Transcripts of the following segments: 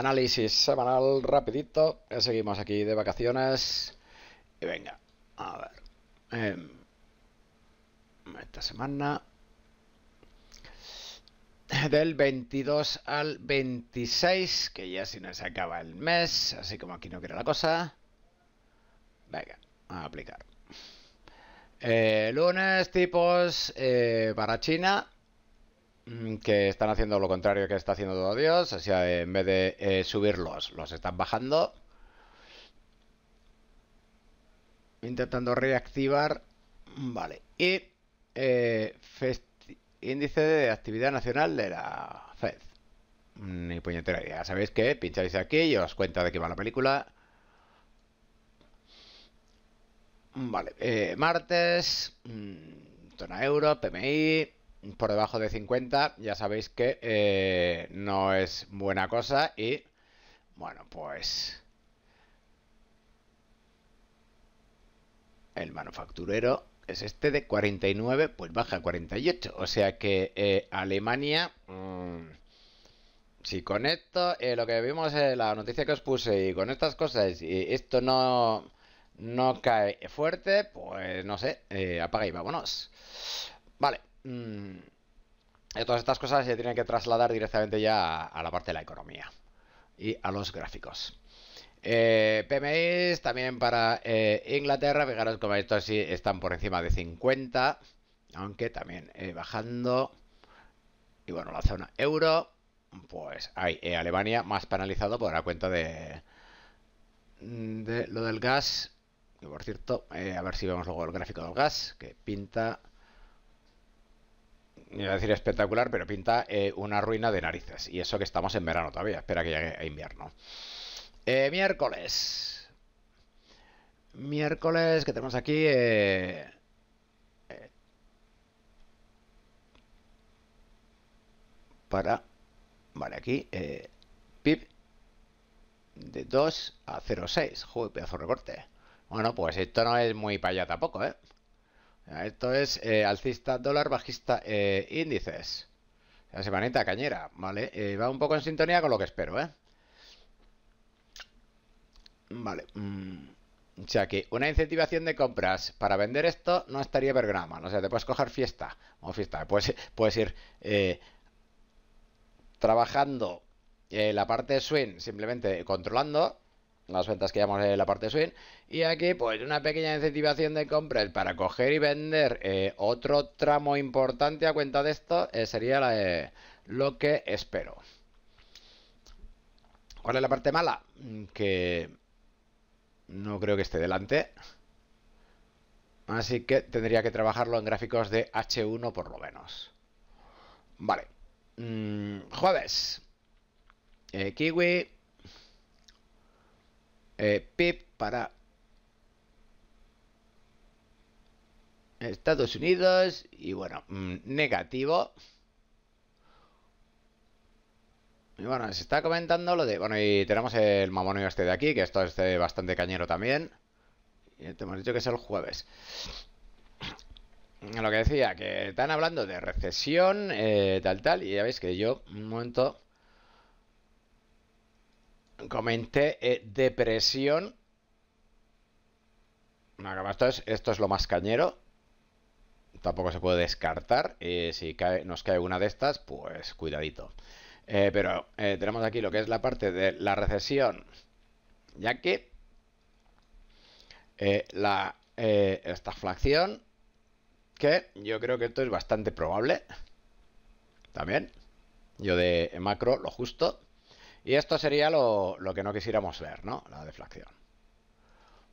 análisis semanal rapidito. Ya seguimos aquí de vacaciones. Y venga, a ver. Em, esta semana... Del 22 al 26, que ya si no se acaba el mes, así como aquí no quiere la cosa. Venga, a aplicar. Eh, lunes, tipos eh, para China. Mm, que están haciendo lo contrario que está haciendo todo Dios, o sea, en vez de eh, subirlos, los están bajando. Intentando reactivar. Vale. Y eh, índice de actividad nacional de la FED. Mm, ni puñetera idea. Sabéis que pincháis aquí y os cuenta de qué va la película. Vale. Eh, martes. Mm, zona euro, PMI por debajo de 50, ya sabéis que eh, no es buena cosa y, bueno, pues... El manufacturero es este de 49, pues baja a 48. O sea que eh, Alemania... Mm, si con esto, eh, lo que vimos en la noticia que os puse y con estas cosas, y esto no, no cae fuerte, pues no sé, apaga y vámonos. Vale. Mm, todas estas cosas se tienen que trasladar directamente ya a, la parte de la economía y a los gráficos. Eh, PMIs también para eh, Inglaterra, fijaros como estos sí están por encima de 50, aunque también eh, bajando. Y bueno, la zona euro, pues hay Alemania más penalizado por la cuenta de, mm, de lo del gas. Que por cierto, a ver si vemos luego el gráfico del gas, que pinta iba a decir espectacular, pero pinta eh, una ruina de narices. Y eso que estamos en verano todavía, espera que llegue a invierno. Eh, miércoles. Miércoles que tenemos aquí... Eh, para... Vale, aquí... pip de 2 a 0,6. Joder, pedazo de recorte. Bueno, pues esto no es muy para allá tampoco, ¿eh? Ah, esto es eh, alcista dólar, bajista eh, índices. La semanita cañera, ¿vale? Eh, va un poco en sintonía con lo que espero, ¿eh? Vale. Mm, o sea que una incentivación de compras para vender esto no estaría pergrama, grama. O sea, te puedes coger fiesta. O fiesta, puedes, puedes ir trabajando la parte de swing simplemente controlando las ventas que llamamos en la parte swing. Y aquí, pues, una pequeña incentivación de compras para coger y vender eh, otro tramo importante a cuenta de esto eh, sería lo que espero. ¿Cuál es la parte mala? Mm, que no creo que esté delante. Así que tendría que trabajarlo en gráficos de H1 por lo menos. Vale. Mm, jueves. Eh, kiwi. Eh, PIP PIB para Estados Unidos y bueno, mm, negativo. Y bueno, se está comentando lo de... Bueno, y tenemos el mamonio este de aquí, que esto es eh, bastante cañero también. Y te hemos dicho que es el jueves. Lo que decía, que están hablando de recesión, eh, tal, tal, y ya veis que yo, un momento comenté eh, depresión. Esto es, esto es lo más cañero. Tampoco se puede descartar. Eh, si nos cae una de estas, pues cuidadito. Eh, pero tenemos aquí lo que es la parte de la recesión. Ya que esta inflación que yo creo que esto es bastante probable. También. Yo de macro, lo justo. Y esto sería lo, que no quisiéramos ver, ¿no? La deflación.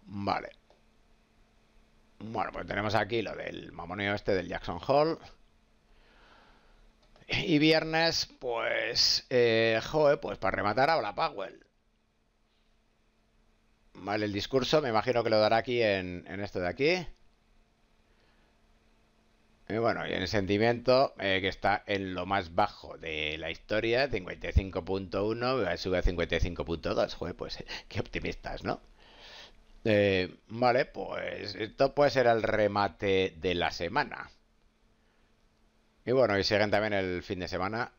Vale. Bueno, pues tenemos aquí lo del mamoneo este del Jackson Hall. Y viernes, pues, eh, joe, pues para rematar habla Powell. Vale, el discurso me imagino que lo dará aquí en, en esto de aquí. Y bueno, y en sentimiento, eh, que está en lo más bajo de la historia, 55.1, sube a 55.2. Joder, pues eh, qué optimistas, ¿no? Eh, vale, pues esto puede ser el remate de la semana. Y bueno, y siguen también el fin de semana.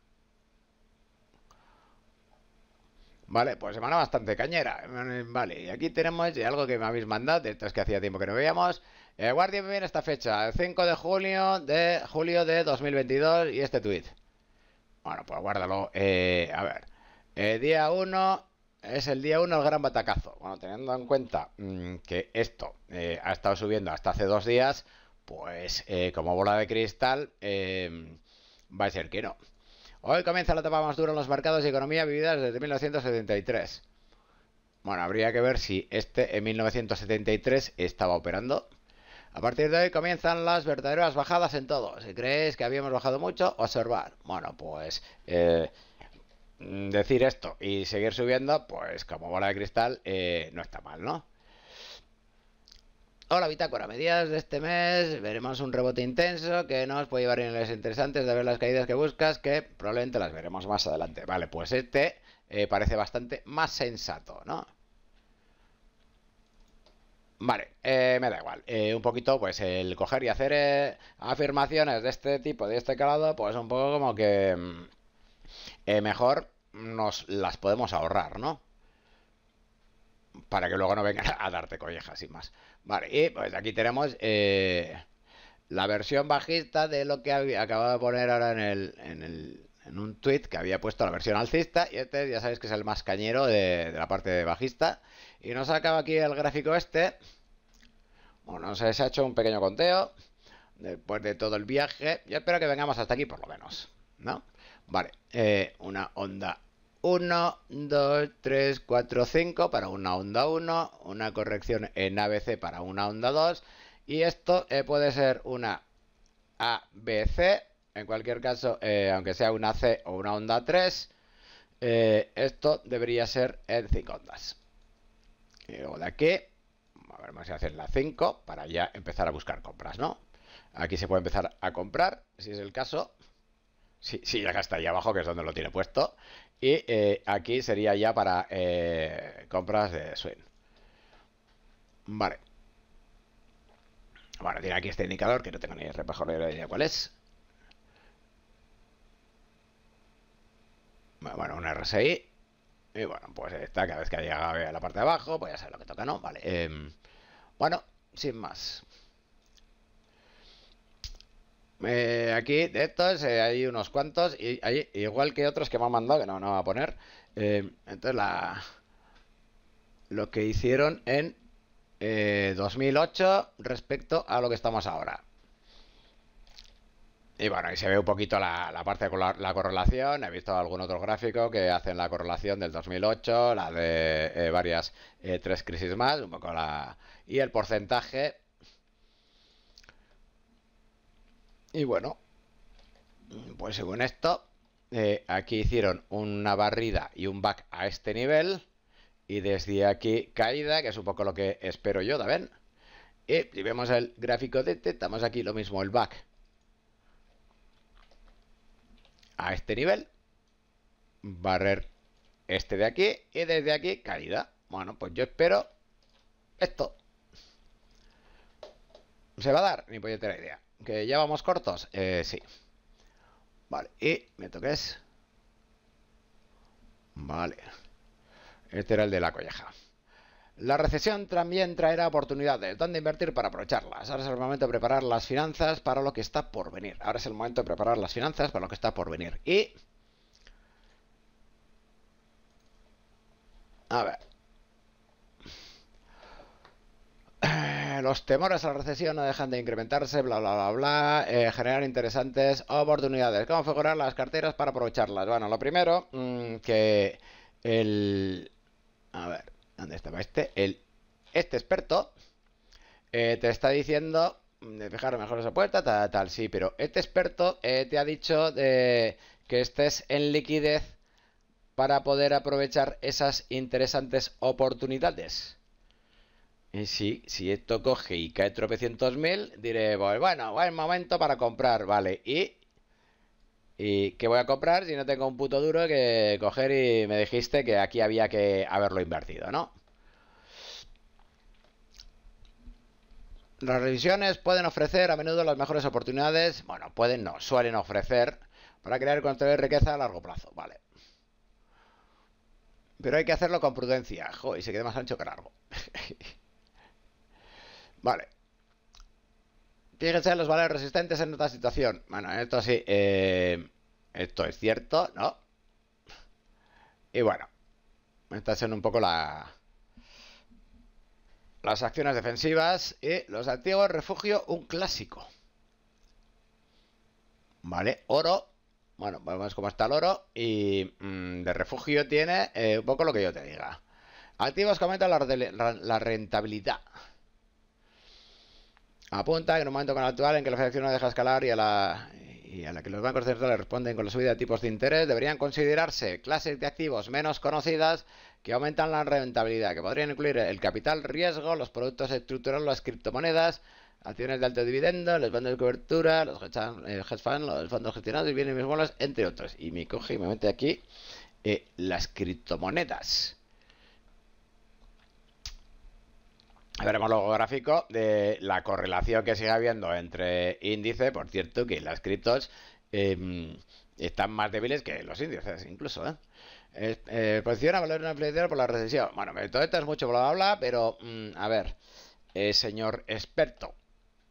Vale, pues semana bastante cañera. Mm, vale, y aquí tenemos algo que me habéis mandado, de estas que hacía tiempo que no veíamos. Eh, Guardia bien esta fecha, el 5 de junio de julio de 2022 y este tweet. Bueno, pues guárdalo. Eh, a ver, el eh, día 1 es el día 1 el gran batacazo. Bueno, teniendo en cuenta mm, que esto ha estado subiendo hasta hace dos días, pues como bola de cristal em, va a ser que no. Hoy comienza la etapa más dura en los mercados y economía vivida desde 1973. Bueno, habría que ver si este en 1973 estaba operando. A partir de hoy comienzan las verdaderas bajadas en todo. Si creéis que habíamos bajado mucho, observar. Bueno, pues eh, decir esto y seguir subiendo, pues como bola de cristal, eh, no está mal, ¿no? Hola Bitácora, Medias de este mes veremos un rebote intenso que nos puede llevar en las interesantes de ver las caídas que buscas que probablemente las veremos más adelante. Vale, pues este eh, parece bastante más sensato, ¿no? Vale, eh, me da igual. Eh, un poquito, pues, el coger y hacer eh, afirmaciones de este tipo, de este calado, pues un poco como que mm, mejor nos las podemos ahorrar, ¿no? Para que luego no vengan a darte collejas y más. Vale, y pues aquí tenemos la versión bajista de lo que había, acababa de poner ahora en, el, en, el, en un tweet que había puesto la versión alcista. Y este ya sabéis que es el más cañero de, de la parte de bajista. Y nos acaba aquí el gráfico este. Bueno, se ha hecho un pequeño conteo después de todo el viaje. Yo espero que vengamos hasta aquí por lo menos, ¿no? Vale, eh, una onda 1, 2, 3, 4, 5 para una onda 1, una corrección en ABC para una onda 2 y esto eh, puede ser una ABC, en cualquier caso, eh, aunque sea una C o una onda 3, esto debería ser en 5 ondas. Luego de aquí, a ver, vamos a hacer la 5 para ya empezar a buscar compras, ¿no? Aquí se puede empezar a comprar, si es el caso. Si, sí, está, ahí abajo, que es donde lo tiene puesto. Y eh, aquí sería ya para eh, compras de swing. Vale. Bueno, tiene aquí este indicador que no tengo ni de idea cuál es. Bueno, un RSI y bueno, pues está, cada vez que llega a la parte de abajo, pues ya sabes lo que toca, ¿no? Vale. Em, bueno, sin más. Eh, aquí de estos eh, hay unos cuantos, y igual que otros que me han mandado, que no, no va a poner. Em, entonces, la lo que hicieron en 2008 eh, respecto a lo que estamos ahora. Y bueno, ahí se ve un poquito la, parte de la, correlación. He visto algún otro gráfico que hacen la correlación del 2008, la de eh, varias eh, tres crisis más, un poco la... Y el porcentaje... Y bueno, pues según esto, eh, aquí hicieron una barrida y un back a este nivel. Y desde aquí caída, que es un poco lo que espero yo, ¿da Y vemos el gráfico de este, estamos aquí lo mismo, el back a este nivel, barrer este de aquí y desde aquí calidad Bueno, pues yo espero esto. ¿Se va a dar? Ni tener idea. ¿Que ya vamos cortos? Eh, sí. Vale, y me toques. Vale. Este era el de la colleja. La recesión también traerá oportunidades, ¿Dónde invertir para aprovecharlas. Ahora es el momento de preparar las finanzas para lo que está por venir. Ahora es el momento de preparar las finanzas para lo que está por venir. Y... A ver. Eh, los temores a la recesión no dejan de incrementarse, bla, bla, bla, bla, eh, generar interesantes oportunidades. ¿Cómo configurar las carteras para aprovecharlas? Bueno, lo primero, mm, que el... A ver. ¿Dónde estaba este? El, este experto eh, te está diciendo mm, de fijar mejor esa puerta, tal, tal, sí, pero este experto eh, te ha dicho de, eh, que estés en liquidez para poder aprovechar esas interesantes oportunidades. Y si esto coge y cae tropecientos mil, diré, pues bueno, buen momento para comprar, vale, y ¿Y qué voy a comprar si no tengo un puto duro que coger y me dijiste que aquí había que haberlo invertido, ¿no? Las revisiones pueden ofrecer a menudo las mejores oportunidades, bueno, pueden no, suelen ofrecer para crear control de riqueza a largo plazo, vale. Pero hay que hacerlo con prudencia, joder, se quede más ancho que largo. vale. Fíjense los valores resistentes en esta situación. Bueno, esto sí. Eh, esto es cierto, ¿no? Y bueno. Estas son un poco la, las acciones defensivas y los activos refugio, un clásico. Vale, oro. Bueno, ver cómo está el oro. Y mm, de refugio tiene eh, un poco lo que yo te diga. Activos comentan la, la rentabilidad. Apunta que en un momento como el actual en que la inflación no deja escalar y a la, que los bancos centrales responden con la subida de tipos de interés, deberían considerarse clases de activos menos conocidas que aumentan la rentabilidad, que podrían incluir el capital riesgo, los productos estructurales, las criptomonedas, acciones de alto dividendo, los bandos de cobertura, los hedge funds, eh, los fondos gestionados y bienes mismos, entre otros. Y me coge y me mete aquí eh, las criptomonedas. veremos luego gráfico de la correlación que sigue habiendo entre índices. Por cierto, que las criptos em, están más débiles que los índices, incluso. ¿eh? eh posición a valor por la recesión. Bueno, todo esto es mucho bla bla pero mm, a ver, eh, señor experto,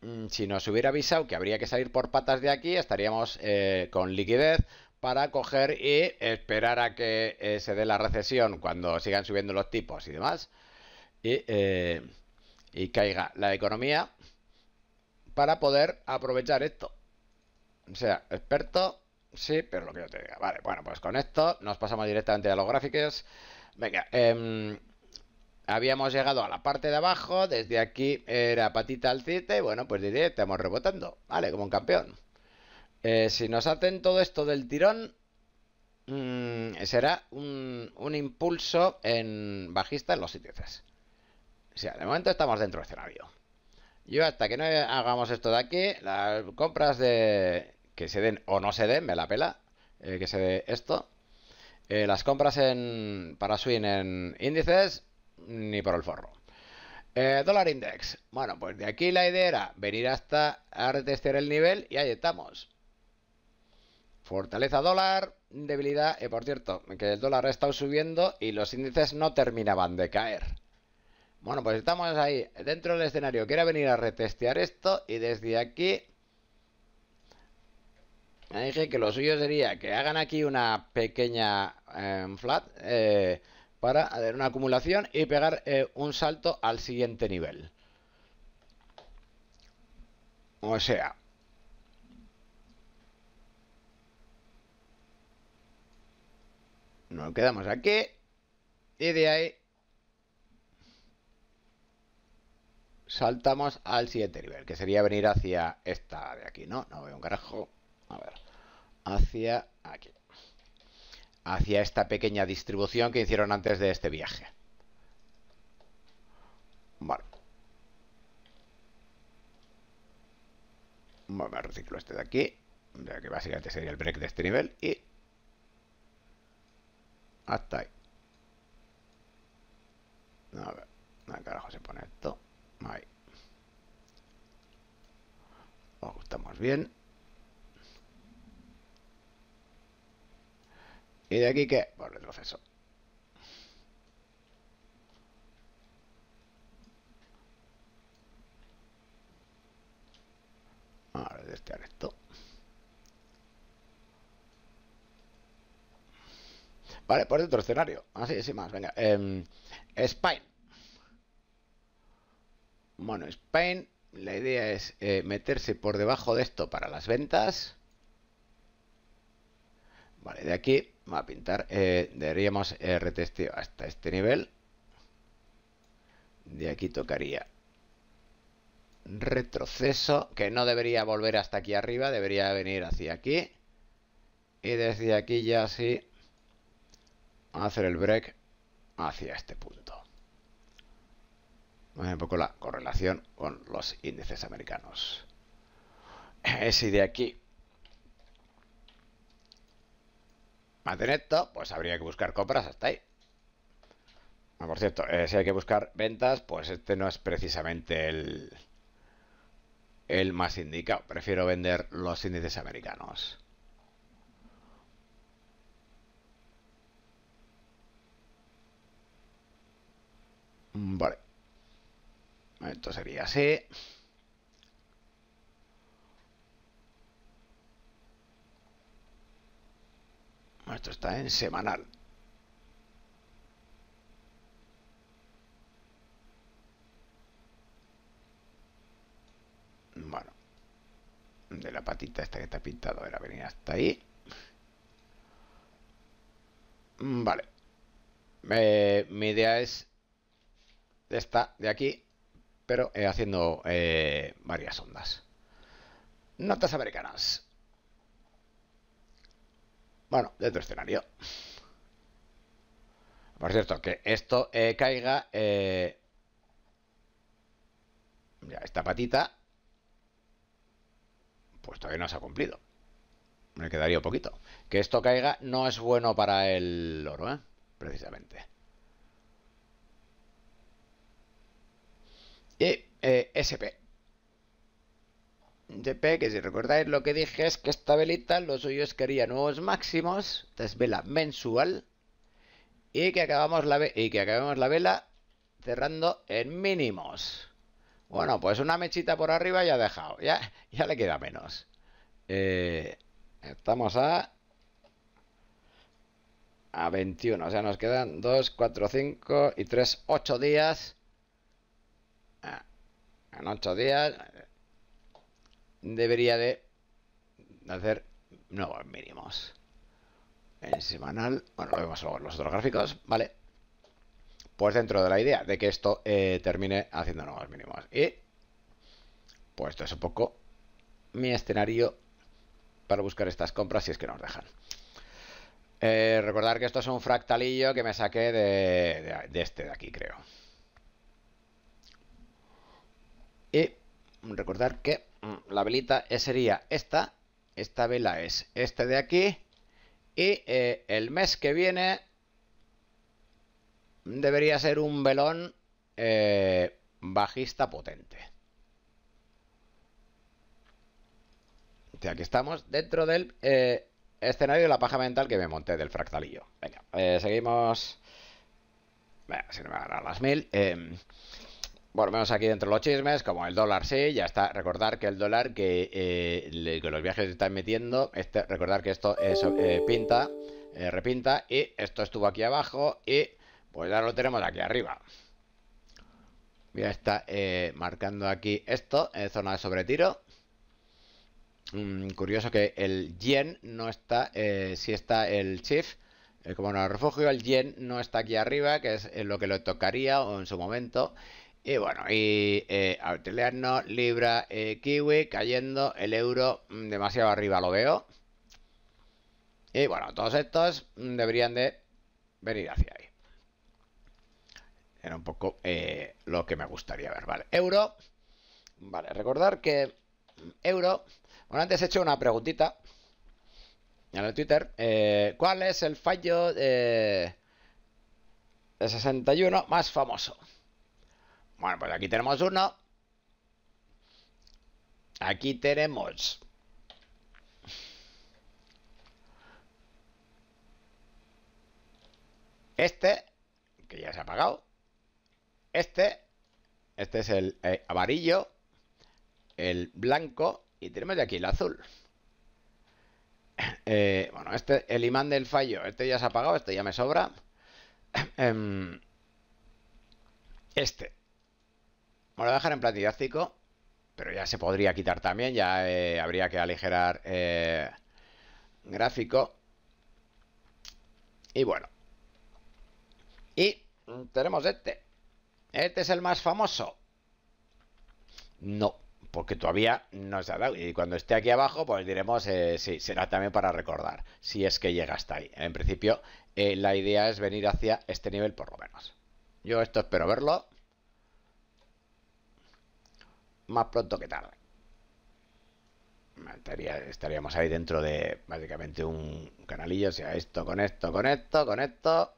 mm, si nos hubiera avisado que habría que salir por patas de aquí, estaríamos eh, con liquidez para coger y esperar a que se dé la recesión cuando sigan subiendo los tipos y demás. Y y caiga la economía para poder aprovechar esto. O sea, experto, sí, pero lo que yo te diga. Vale, bueno, pues con esto nos pasamos directamente a los gráficos. Venga, em, habíamos llegado a la parte de abajo, desde aquí era patita al Y bueno, pues diré, estamos rebotando, ¿vale? Como un campeón. Eh, si nos hacen todo esto del tirón, mm, será un, impulso en bajista en los sitios de momento estamos dentro del escenario. Yo hasta que no hagamos esto de aquí, las compras de... que se den o no se den, me la pela, eh, que se dé esto. Eh, las compras en para swing en índices, ni por el forro. Eh, dólar index. Bueno, pues de aquí la idea era venir hasta a retestear el nivel y ahí estamos. Fortaleza dólar, debilidad. y por cierto, que el dólar ha estado subiendo y los índices no terminaban de caer. Bueno, pues estamos ahí, dentro del escenario. Quiero venir a retestear esto y desde aquí... Me dije que lo suyo sería que hagan aquí una pequeña em, flat eh, para hacer una acumulación y pegar eh, un salto al siguiente nivel. O sea... Nos quedamos aquí y de ahí saltamos al siguiente nivel, que sería venir hacia esta de aquí, ¿no? No veo un carajo. A ver. Hacia aquí. Hacia esta pequeña distribución que hicieron antes de este viaje. Vale. Bueno, me reciclo este de aquí. Ya Que básicamente sería el break de este nivel. Y. Hasta ahí. A ver. carajo se pone esto? Ahí. Ajustamos bien. ¿Y de aquí qué? Por retroceso. Ahora este esto. Vale, por otro escenario. Así, ah, sí, más. Venga. Em, Spine. Bueno, Spain. La idea es eh, meterse por debajo de esto para las ventas. Vale, de aquí va a pintar. Eh, deberíamos eh, hasta este nivel. De aquí tocaría retroceso, que no debería volver hasta aquí arriba, debería venir hacia aquí. Y desde aquí ya sí hacer el break hacia este punto un poco la correlación con los índices americanos. Ese de aquí. Más esto, pues habría que buscar compras hasta ahí. Ah, por cierto, eh, si hay que buscar ventas, pues este no es precisamente el, el más indicado. Prefiero vender los índices americanos. Mm, vale. Esto sería así. Esto está en semanal. Bueno. De la patita esta que está pintado era venir hasta ahí. Vale. Eh, mi idea es esta de aquí pero eh, haciendo eh, varias ondas. Notas americanas. Bueno, de escenario. Por cierto, que esto eh, caiga... ya, esta patita... Pues todavía no se ha cumplido. Me quedaría un poquito. Que esto caiga no es bueno para el oro, ¿eh? Precisamente. Y SP. SP, que si recordáis lo que dije es que esta velita, lo es que haría nuevos máximos, esta vela mensual, y que acabamos la, y que la vela cerrando en mínimos. Bueno, pues una mechita por arriba ya ha dejado, ya, ya le queda menos. Eh, estamos a a 21, o sea, nos quedan 2, 4, 5 y 3, 8 días en ocho días debería de hacer nuevos mínimos. En semanal, bueno, lo vemos luego en los otros gráficos, ¿vale? Pues dentro de la idea de que esto eh, termine haciendo nuevos mínimos. Y, pues esto es un poco mi escenario para buscar estas compras si es que nos dejan. Eh, recordar que esto es un fractalillo que me saqué de este de aquí, creo. Y recordar que mm, la velita e sería esta, esta vela es este de aquí, y eh, el mes que viene debería ser un velón eh, bajista potente. Y aquí estamos dentro del eh, escenario de la paja mental que me monté del fractalillo. Venga, seguimos... Venga, si no me van a las mil. Bueno, aquí dentro los chismes, como el dólar sí, ya está. Recordar que el dólar que, eh, los viajes están metiendo, este, recordar que esto es, eh, eh, pinta, repinta, y esto estuvo aquí abajo, y pues ya lo tenemos aquí arriba. Ya está marcando aquí esto, en zona de sobretiro. Mm, curioso que el yen no está, si está el shift, como no refugio, el yen no está aquí arriba, que es lo que lo tocaría en su momento. Y bueno, y eh, libra, eh, kiwi, cayendo el euro mm, demasiado arriba, lo veo. Y bueno, todos estos mm, deberían de venir hacia ahí. Era un poco eh, lo que me gustaría ver, ¿vale? Euro. Vale, recordar que mm, euro... Bueno, antes he hecho una preguntita en el Twitter. Eh, ¿Cuál es el fallo de 61 más famoso? Bueno, pues aquí tenemos uno. Aquí tenemos... Este, que ya se ha apagado. Este, este es el eh, amarillo, el blanco y tenemos de aquí el azul. Eh, bueno, este, el imán del fallo, este ya se ha apagado, este ya me sobra. Em, este, bueno, voy a dejar en plan pero ya se podría quitar también, ya eh, habría que aligerar eh, gráfico. Y bueno. Y tenemos este. Este es el más famoso. No, porque todavía no se ha dado. Y cuando esté aquí abajo, pues diremos eh, sí, será también para recordar, si es que llega hasta ahí. En principio, la idea es venir hacia este nivel por lo menos. Yo esto espero verlo más pronto que tarde. estaríamos ahí dentro de básicamente un canalillo, o sea, esto con esto, con esto, con esto,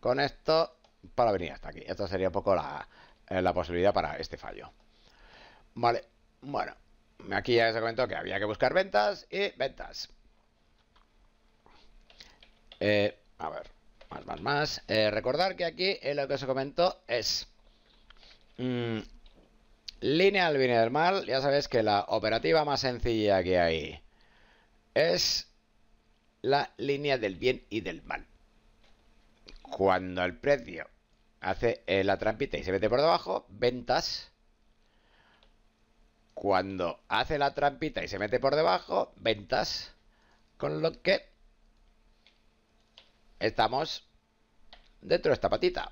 con esto, para venir hasta aquí. Esto sería un poco la, eh, posibilidad para este fallo. Vale, bueno, aquí ya se comentó que había que buscar ventas y ventas. Eh, a ver, más, más, más. Eh, recordar que aquí lo que se comentó es... Mmm, Línea del bien y del mal, ya sabéis que la operativa más sencilla que hay es la línea del bien y del mal. Cuando el precio hace eh, la trampita y se mete por debajo, ventas. Cuando hace la trampita y se mete por debajo, ventas. Con lo que estamos dentro de esta patita,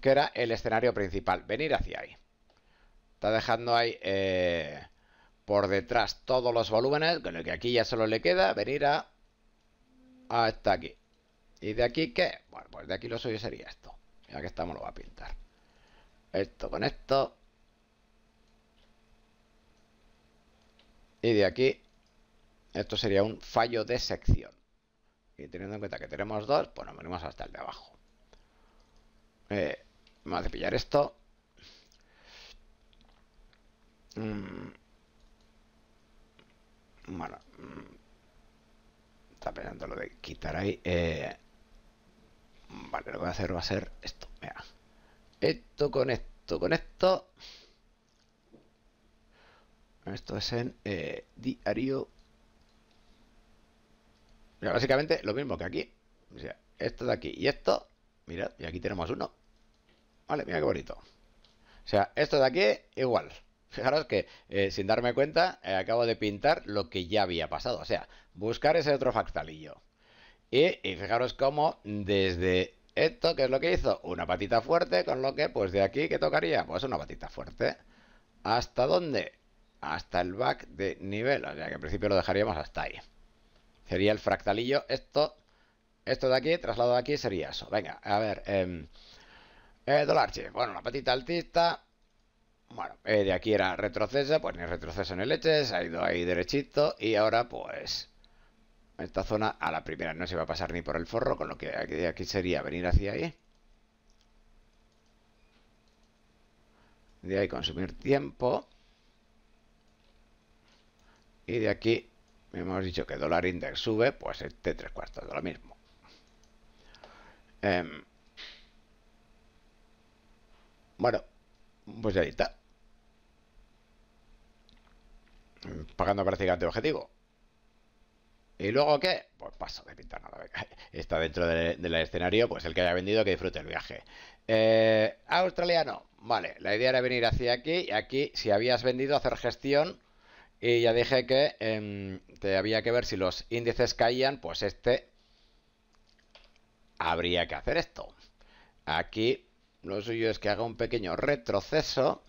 que era el escenario principal, venir hacia ahí está dejando ahí eh, por detrás todos los volúmenes, con lo que aquí ya solo le queda venir a hasta aquí. ¿Y de aquí qué? Bueno, pues de aquí lo suyo sería esto. Ya que estamos lo va a pintar. Esto con esto. Y de aquí, esto sería un fallo de sección. Y teniendo en cuenta que tenemos dos, pues nos venimos hasta el de abajo. Eh, vamos a cepillar esto. Mm. Bueno, mm. está pensando lo de quitar ahí. Eh. vale, lo que voy a hacer va a ser esto. Esto con esto, con esto. Esto es en eh, diario. Mira, básicamente lo mismo que aquí. O sea, esto de aquí y esto. Mira, y aquí tenemos uno. Vale, mira qué bonito. O sea, esto de aquí igual. Fijaros que, eh, sin darme cuenta, eh, acabo de pintar lo que ya había pasado. O sea, buscar ese otro fractalillo Y, fijaros cómo desde esto, ¿qué es lo que hizo? Una patita fuerte, con lo que, pues de aquí, ¿qué tocaría? Pues una patita fuerte. ¿Hasta dónde? Hasta el back de nivel. O sea, que en principio lo dejaríamos hasta ahí. Sería el fractalillo. Esto, esto de aquí, traslado de aquí, sería eso. Venga, a ver. Em, eh, Bueno, una patita altista bueno, eh, de aquí era retrocesa, pues ni retroceso ni leches, ha ido ahí derechito y ahora pues esta zona a la primera no se va a pasar ni por el forro, con lo que de aquí sería venir hacia ahí. De ahí consumir tiempo. Y de aquí hemos dicho que dólar index sube, pues este tres cuartos de lo mismo. Em, bueno, pues ahí está. Mm, pagando prácticamente objetivo. ¿Y luego qué? Pues paso de pintar nada. Está dentro del escenario, pues el que haya vendido que disfrute el viaje. Eh, australiano, vale, la idea era venir hacia aquí y aquí, si habías vendido, hacer gestión. Y ya dije que te em, había que ver si los índices caían, pues este habría que hacer esto. Aquí lo suyo es que haga un pequeño retroceso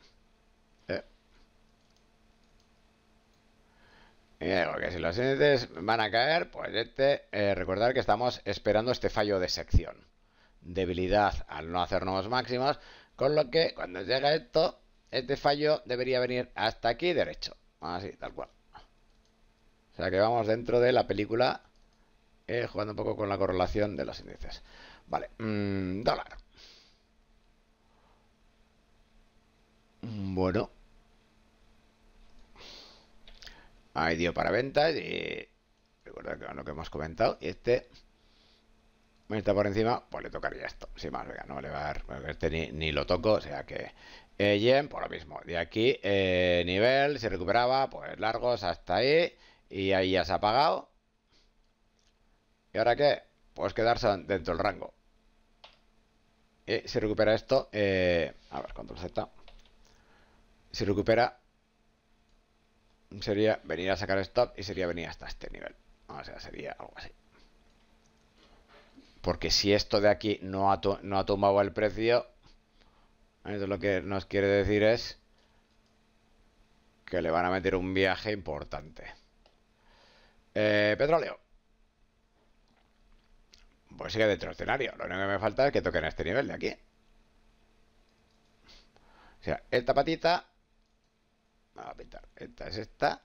si los índices van a caer, pues este, eh, recordar que estamos esperando este fallo de sección. Debilidad al no hacer nuevos máximos, con lo que cuando llega esto, este fallo debería venir hasta aquí derecho. Así, tal cual. O sea que vamos dentro de la película eh, jugando un poco con la correlación de los índices. Vale, mm, dólar. Bueno. Ahí dio para venta y... Recuerda lo que hemos comentado. Y este... Está por encima, pues le tocaría esto. Sin más, venga, no le va a dar... Este ni, lo toco, o sea que... Eh, yen, por lo mismo. De aquí, eh, nivel, se recuperaba, pues largos hasta ahí. Y ahí ya se ha apagado. ¿Y ahora qué? Pues quedarse dentro del rango. Y se recupera esto, eh, a ver, control Z. Se recupera sería venir a sacar stop y sería venir hasta este nivel. O sea, sería algo así. Porque si esto de aquí no ha, no ha tumbado el precio, entonces lo que nos quiere decir es que le van a meter un viaje importante. Eh, petróleo. Pues sigue dentro del escenario. Lo único que me falta es que toquen a este nivel de aquí. O sea, esta patita esta es esta.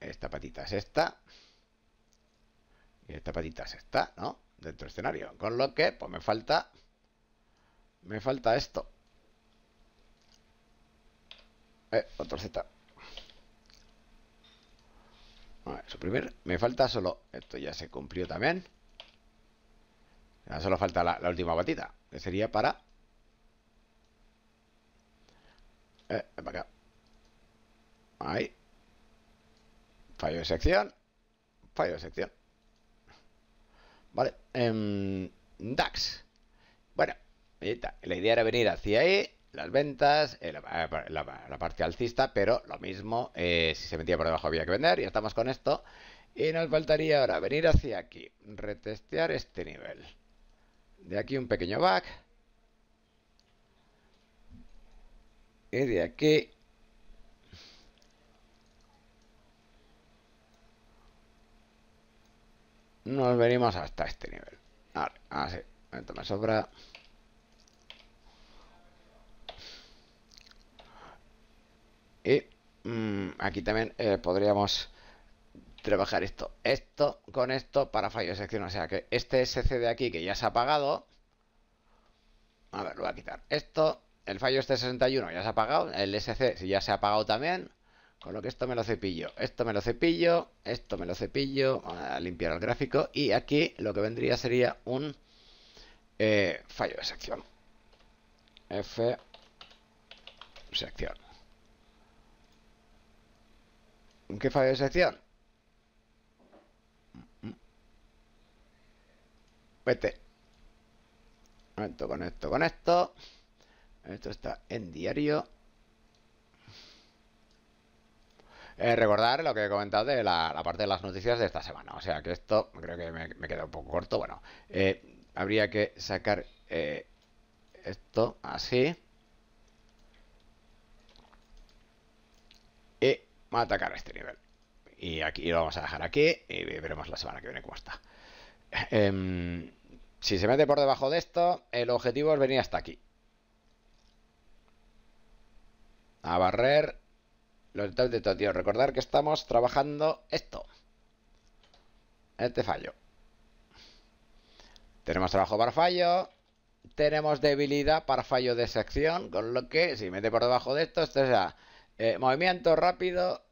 Esta patita es esta. Y esta patita es esta, ¿no? Dentro del escenario. Con lo que, pues me falta... Me falta esto. Eh, otro Z. A suprimir. Me falta solo... Esto ya se cumplió también. Ya solo falta la, última patita. Que sería para... Eh, para acá. Ahí. Fallo de sección. Fallo de sección. Vale. Em, DAX. Bueno, la idea era venir hacia ahí, las ventas, eh, eh, la, parte alcista, pero lo mismo, eh, si se metía por debajo había que vender, ya estamos con esto. Y nos faltaría ahora venir hacia aquí, retestear este nivel. De aquí un pequeño back. Y de aquí nos venimos hasta este nivel. así. Esto me sobra. Y mm, aquí también eh, podríamos trabajar esto. Esto con esto para fallo de sección. O sea que este SC de aquí que ya se ha apagado. A ver, lo voy a quitar. Esto, el fallo este 61 ya se ha apagado. El SC ya se ha apagado también. Con lo que esto me lo cepillo, esto me lo cepillo, esto me lo cepillo, a limpiar el gráfico y aquí lo que vendría sería un eh, fallo de sección. F sección. ¿Qué fallo de sección? Vete. Esto con esto, con esto. Esto está en diario. Eh, recordar lo que he comentado de la, parte de las noticias de esta semana. O sea que esto creo que me, queda un poco corto. Bueno, eh, habría que sacar eh, esto así. Y atacar a este nivel. Y aquí lo vamos a dejar aquí y veremos la semana que viene cómo está. Em, si se mete por debajo de esto, el objetivo es venir hasta aquí. A barrer los detalles de todo, tío. Recordar que estamos trabajando esto. Este fallo. Tenemos trabajo para fallo. Tenemos debilidad para fallo de sección. Con lo que si mete por debajo de esto, esto sea eh, movimiento rápido.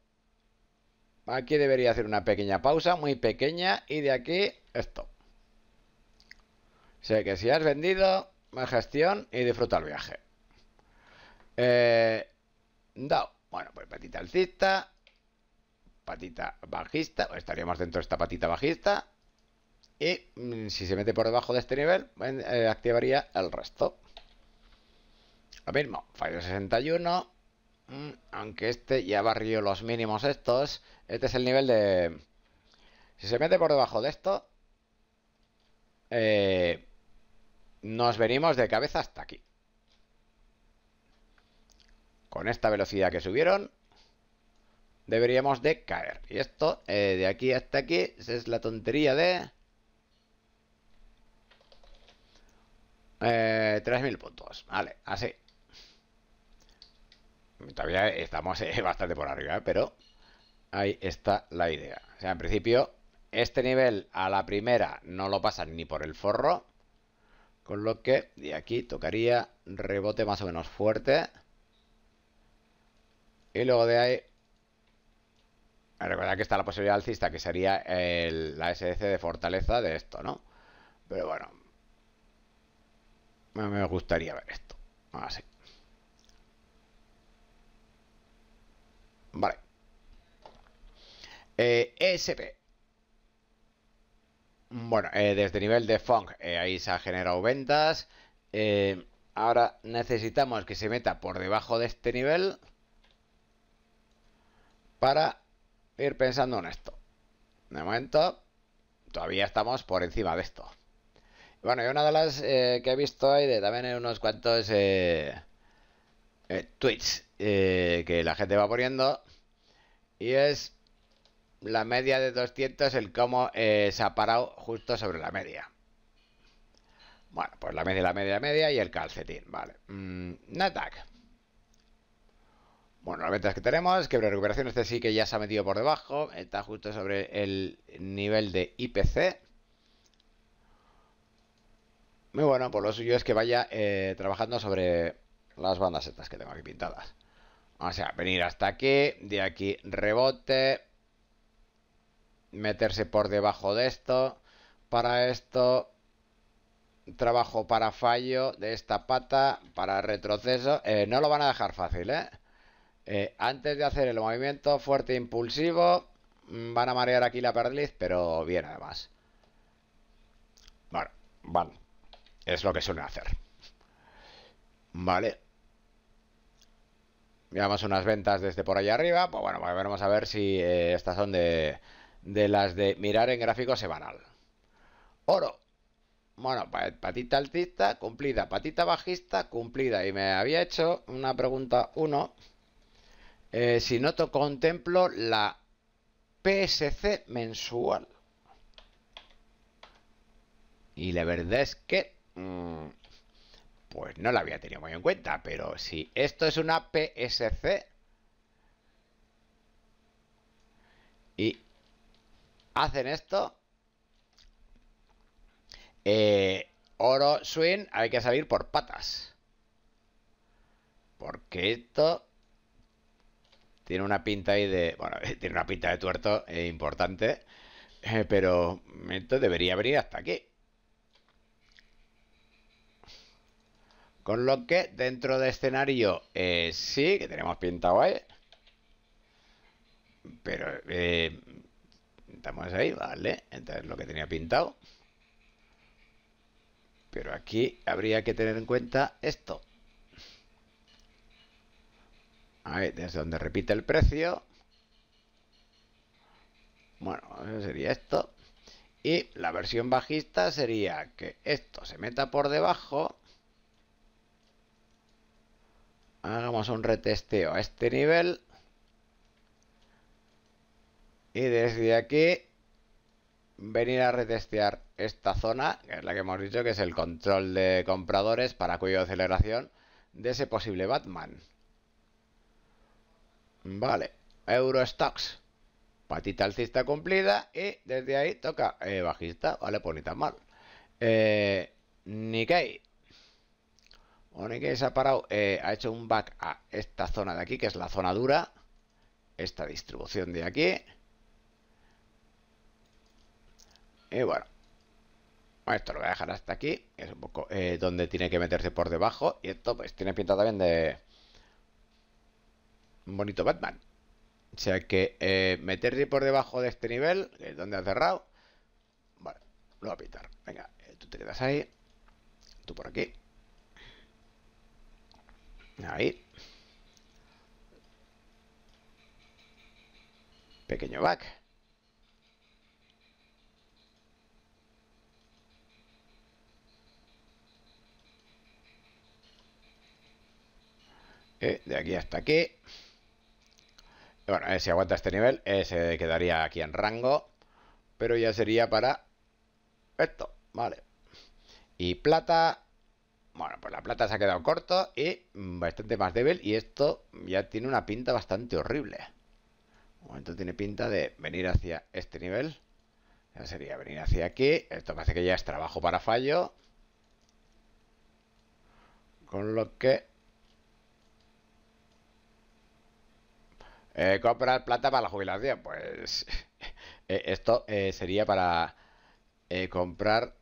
Aquí debería hacer una pequeña pausa, muy pequeña. Y de aquí, esto. O sea que si has vendido, más gestión y disfruta el viaje. Eh, bueno, pues patita alcista, patita bajista, pues estaríamos dentro de esta patita bajista. Y mm, si se mete por debajo de este nivel, eh, activaría el resto. Lo mismo, fallo 61. Mm, aunque este ya barrió los mínimos estos. Este es el nivel de... Si se mete por debajo de esto... Eh, nos venimos de cabeza hasta aquí con esta velocidad que subieron, deberíamos de caer. Y esto, eh, de aquí hasta aquí, es la tontería de... 3.000 eh, puntos, vale, así. Todavía estamos eh, bastante por arriba, pero ahí está la idea. O sea, en principio, este nivel a la primera no lo pasan ni por el forro. Con lo que de aquí tocaría rebote más o menos fuerte. Y luego de ahí... Recordad que está la posibilidad alcista, que sería el, la SDC de fortaleza de esto, ¿no? Pero bueno. Me gustaría ver esto. Así. Vale. Eh, ESP. Bueno, eh, desde nivel de Funk, eh, ahí se han generado ventas. Eh, ahora necesitamos que se meta por debajo de este nivel para ir pensando en esto. De momento, todavía estamos por encima de esto. Bueno, y una de las eh, que he visto hoy de también en unos cuantos eh, eh, tweets que la gente va poniendo. Y es la media de 200, el cómo se ha parado justo sobre la media. Bueno, pues la media, la media, la media y el calcetín, vale. Mm, bueno, las ventas que tenemos, que recuperación este sí que ya se ha metido por debajo, está justo sobre el nivel de IPC. Muy bueno, pues lo suyo es que vaya eh, trabajando sobre las bandas estas que tengo aquí pintadas. O sea, venir hasta aquí, de aquí rebote, meterse por debajo de esto, para esto, trabajo para fallo de esta pata, para retroceso. Eh, no lo van a dejar fácil, ¿eh? Eh, antes de hacer el movimiento fuerte e impulsivo, mm, van a marear aquí la perliz, pero bien además. Bueno, vale, es lo que suelen hacer. Vale. veamos unas ventas desde por allá arriba. Pues bueno, pues vamos a ver si eh, estas son de, de las de mirar en gráfico semanal. Oro. Bueno, patita altista, cumplida. Patita bajista, cumplida. Y me había hecho una pregunta 1. Eh, si noto, contemplo la PSC mensual. Y la verdad es que... Mm, pues no la había tenido muy en cuenta, pero si esto es una PSC... Y hacen esto... Eh, oro swing hay que salir por patas. Porque esto tiene una pinta ahí de. Bueno, tiene una pinta de tuerto eh, importante. Eh, pero esto debería abrir hasta aquí. Con lo que dentro de escenario eh, sí, que tenemos pintado ahí. Pero eh, estamos ahí, vale. Entonces lo que tenía pintado. Pero aquí habría que tener en cuenta esto desde donde repite el precio. Bueno, eso sería esto. Y la versión bajista sería que esto se meta por debajo. Hagamos un retesteo a este nivel. Y desde aquí venir a retestear esta zona, que es la que hemos dicho que es el control de compradores para cuyo aceleración de ese posible Batman. Vale, Eurostox. Patita alcista cumplida y desde ahí toca eh, bajista. Vale, pues ni tan mal. Eh, Nikkei. O Nikkei se ha parado. Eh, ha hecho un back a esta zona de aquí, que es la zona dura. Esta distribución de aquí. Y bueno, esto lo voy a dejar hasta aquí. Es un poco donde tiene que meterse por debajo. Y esto pues tiene pinta también de, bonito Batman. O sea que eh, meterle por debajo de este nivel, que es donde ha cerrado. Vale, lo va a pintar. Venga, eh, tú te quedas ahí. Tú por aquí. Ahí. Pequeño back. Eh, de aquí hasta aquí. Bueno, eh, si aguanta este nivel, se quedaría aquí en rango. Pero ya sería para esto, vale. Y plata. Bueno, pues la plata se ha quedado corto y bastante más débil. Y esto ya tiene una pinta bastante horrible. Un momento tiene pinta de venir hacia este nivel. Ya sería venir hacia aquí. Esto parece que ya es trabajo para fallo. Con lo que Eh, comprar plata para la jubilación. Pues eh, esto eh, sería para comprar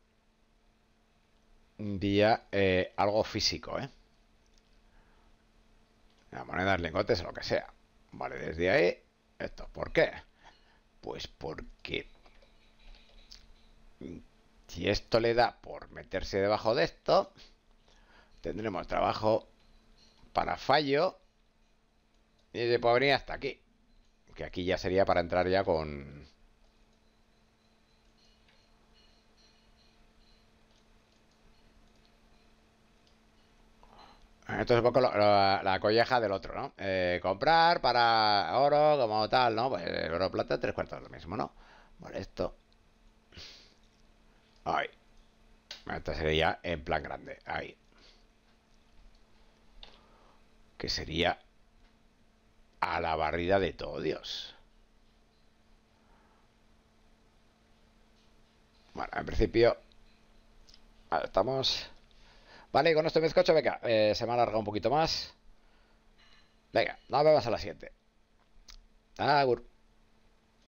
un día algo físico. ¿eh? La moneda, lingotes o lo que sea. Vale, desde ahí. ¿Esto por qué? Pues porque... Si esto le da por meterse debajo de esto, tendremos trabajo para fallo y se venir pues hasta aquí. Que aquí ya sería para entrar ya con... Esto es un poco la colleja del otro, ¿no? Eh, comprar para oro, como tal, ¿no? Pues eh, oro, plata, tres cuartos lo mismo, ¿no? Bueno, esto. Ahí. esto sería en plan grande. Ahí. Que sería a la barrida de todo Dios. Bueno, en principio... Vale, estamos... Vale, con este escucho. venga, eh, se me ha alargado un poquito más. Venga, nos vemos a la siguiente. Agur.